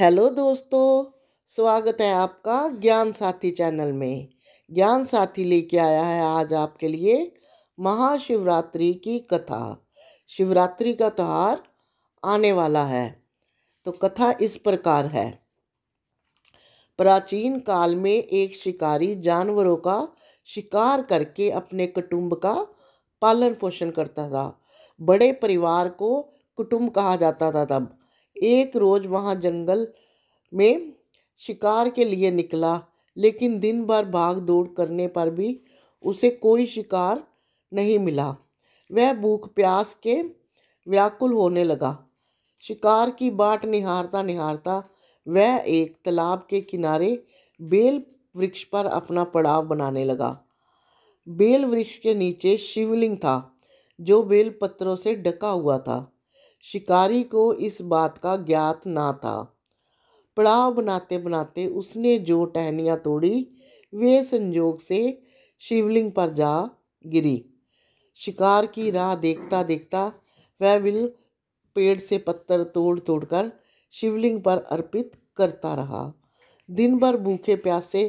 hello दोस्तों स्वागत है आपका ज्ञान साथी चैनल में ज्ञान साथी लेके आया है आज आपके लिए महाशिवरात्रि की कथा शिवरात्रि का त्यौहार आने वाला है तो कथा इस प्रकार है प्राचीन काल में एक शिकारी जानवरों का शिकार करके अपने कुटुंब का पालन पोषण करता था बड़े परिवार को कुटुंब कहा जाता था तब एक रोज़ वहाँ जंगल में शिकार के लिए निकला लेकिन दिन भर भाग दौड़ करने पर भी उसे कोई शिकार नहीं मिला वह भूख प्यास के व्याकुल होने लगा शिकार की बाट निहारता निहारता वह एक तालाब के किनारे बेल वृक्ष पर अपना पड़ाव बनाने लगा बेल वृक्ष के नीचे शिवलिंग था जो बेल पत्रों से ढका हुआ था शिकारी को इस बात का ज्ञात ना था पड़ाव बनाते बनाते उसने जो टहनियाँ तोड़ी वे संजोग से शिवलिंग पर जा गिरी शिकार की राह देखता देखता वह विल पेड़ से पत्थर तोड़ तोड़ कर शिवलिंग पर अर्पित करता रहा दिन भर भूखे प्यासे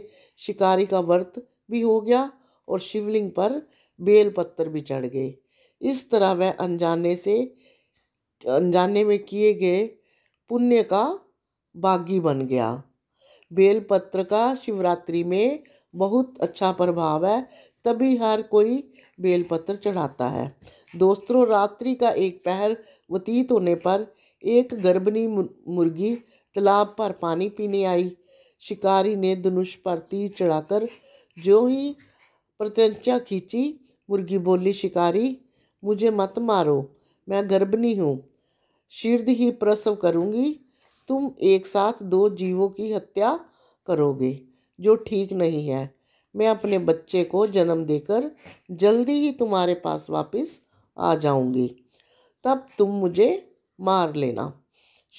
शिकारी का व्रत भी हो गया और शिवलिंग पर बेल पत्थर भी चढ़ गए इस तरह वह अनजाने से अनजाने में किए गए पुण्य का बागी बन गया बेलपत्र का शिवरात्रि में बहुत अच्छा प्रभाव है तभी हर कोई बेलपत्र चढ़ाता है दोस्तों रात्रि का एक पहर व्यतीत होने पर एक गर्भनी मुर्गी तालाब पर पानी पीने आई शिकारी ने धनुष पर तीर चढ़ाकर जो ही प्रत्यंचा खींची मुर्गी बोली शिकारी मुझे मत मारो मैं गर्भनी हूँ शीर्द ही प्रसव करूँगी तुम एक साथ दो जीवों की हत्या करोगे जो ठीक नहीं है मैं अपने बच्चे को जन्म देकर जल्दी ही तुम्हारे पास वापस आ जाऊंगी तब तुम मुझे मार लेना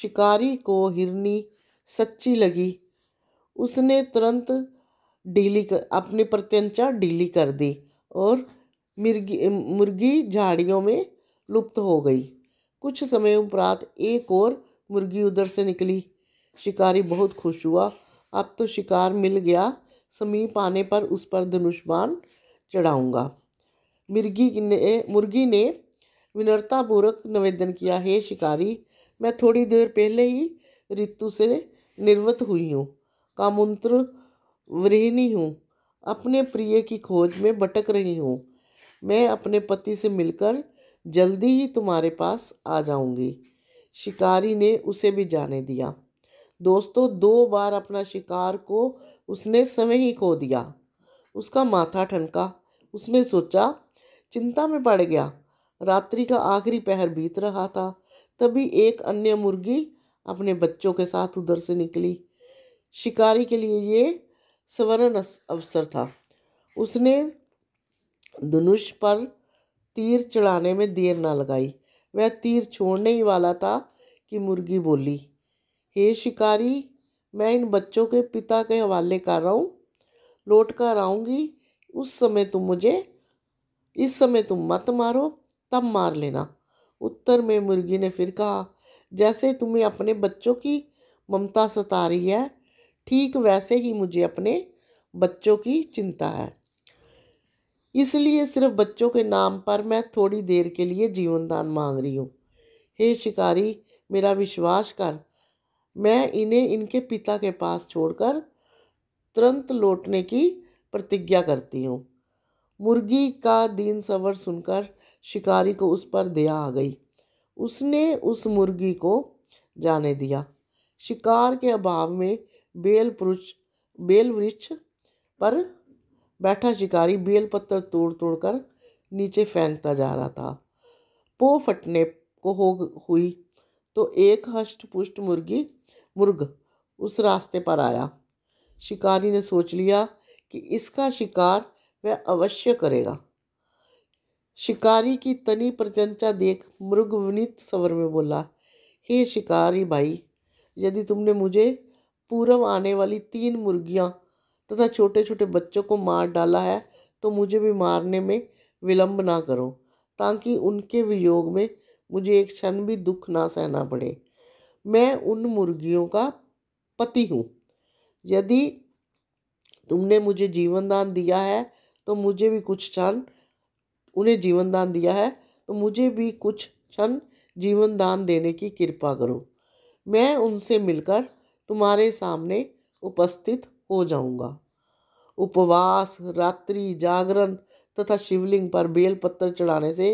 शिकारी को हिरनी सच्ची लगी उसने तुरंत डीली कर अपनी प्रत्यंचा डीली कर दी और मिर्गी मुर्गी झाड़ियों में लुप्त हो गई कुछ समय उपरांत एक और मुर्गी उधर से निकली शिकारी बहुत खुश हुआ अब तो शिकार मिल गया समीप आने पर उस पर धनुष्मान चढ़ाऊँगा मिर्गी ने मुर्गी ने विनरतापूर्वक निवेदन किया हे शिकारी मैं थोड़ी देर पहले ही ऋतु से निर्वत हुई हूँ कामुंत्र वृहिणी हूँ अपने प्रिय की खोज में भटक रही हूँ मैं अपने पति से मिलकर जल्दी ही तुम्हारे पास आ जाऊंगी शिकारी ने उसे भी जाने दिया दोस्तों दो बार अपना शिकार को उसने समय ही खो दिया उसका माथा ठनका उसने सोचा चिंता में पड़ गया रात्रि का आखिरी पहर बीत रहा था तभी एक अन्य मुर्गी अपने बच्चों के साथ उधर से निकली शिकारी के लिए ये स्वर्ण अवसर था उसने धनुष पर तीर चढ़ाने में देर ना लगाई वह तीर छोड़ने ही वाला था कि मुर्गी बोली हे शिकारी मैं इन बच्चों के पिता के हवाले कर रहा हूँ लौट कर आऊँगी उस समय तुम मुझे इस समय तुम मत मारो तब मार लेना उत्तर में मुर्गी ने फिर कहा जैसे तुम्हें अपने बच्चों की ममता सता रही है ठीक वैसे ही मुझे अपने बच्चों की चिंता है इसलिए सिर्फ बच्चों के नाम पर मैं थोड़ी देर के लिए जीवन दान मांग रही हूँ हे शिकारी मेरा विश्वास कर मैं इन्हें इनके पिता के पास छोड़कर तुरंत लौटने की प्रतिज्ञा करती हूँ मुर्गी का दीन सवर सुनकर शिकारी को उस पर दया आ गई उसने उस मुर्गी को जाने दिया शिकार के अभाव में बेल पुरुष बेल वृक्ष पर बैठा शिकारी बेल पत्थर तोड़ तोड़ कर नीचे फेंकता जा रहा था पो फटने को हो हुई तो एक हष्ट पुष्ट मुर्गी मुर्ग उस रास्ते पर आया शिकारी ने सोच लिया कि इसका शिकार वह अवश्य करेगा शिकारी की तनी प्रत्यंचा देख मृग विनीत सवर में बोला हे शिकारी भाई यदि तुमने मुझे पूर्व आने वाली तीन मुर्गियाँ तथा छोटे छोटे बच्चों को मार डाला है तो मुझे भी मारने में विलम्ब ना करो ताकि उनके वियोग में मुझे एक क्षण भी दुख ना सहना पड़े मैं उन मुर्गियों का पति हूँ यदि तुमने मुझे जीवनदान दिया है तो मुझे भी कुछ क्षण उन्हें जीवनदान दिया है तो मुझे भी कुछ क्षण जीवनदान देने की कृपा करो मैं उनसे मिलकर तुम्हारे सामने उपस्थित हो जाऊंगा उपवास रात्रि जागरण तथा शिवलिंग पर बेल पत्थर चढ़ाने से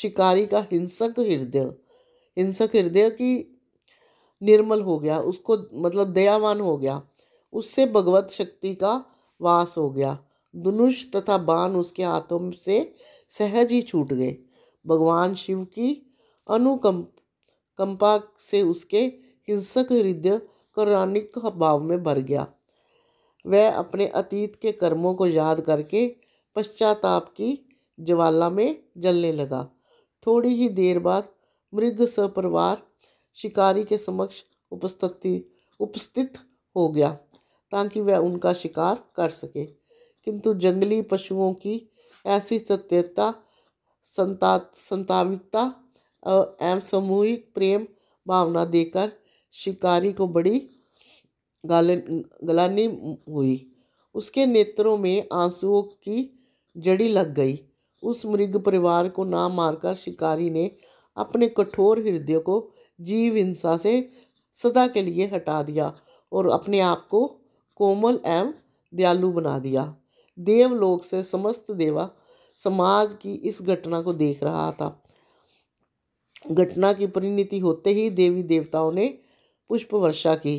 शिकारी का हिंसक हृदय हिंसक हृदय की निर्मल हो गया उसको मतलब दयावान हो गया उससे भगवत शक्ति का वास हो गया धनुष तथा बाण उसके हाथों से सहज ही छूट गए भगवान शिव की अनुकंप कंपा से उसके हिंसक हृदय करणिक भाव में भर गया वह अपने अतीत के कर्मों को याद करके पश्चाताप की ज्वाला में जलने लगा थोड़ी ही देर बाद मृग सपरिवार शिकारी के समक्ष उपस्थिति उपस्थित हो गया ताकि वह उनका शिकार कर सके किंतु जंगली पशुओं की ऐसी सत्यता संता संताविकता एवं सामूहिक प्रेम भावना देकर शिकारी को बड़ी गाल गलानी हुई उसके नेत्रों में आंसुओं की जड़ी लग गई उस मृग परिवार को ना मारकर शिकारी ने अपने कठोर हृदय को जीव हिंसा से सदा के लिए हटा दिया और अपने आप को कोमल एवं दयालु बना दिया देवलोक से समस्त देवा समाज की इस घटना को देख रहा था घटना की परिणति होते ही देवी देवताओं ने पुष्प वर्षा की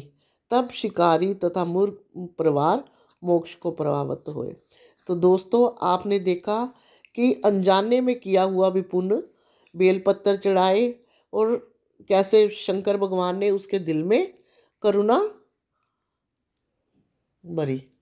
तब शिकारी तथा मूर्ख परिवार मोक्ष को प्रभावित हुए तो दोस्तों आपने देखा कि अनजाने में किया हुआ भी पुण्य बेलपत्र चढ़ाए और कैसे शंकर भगवान ने उसके दिल में करुणा भरी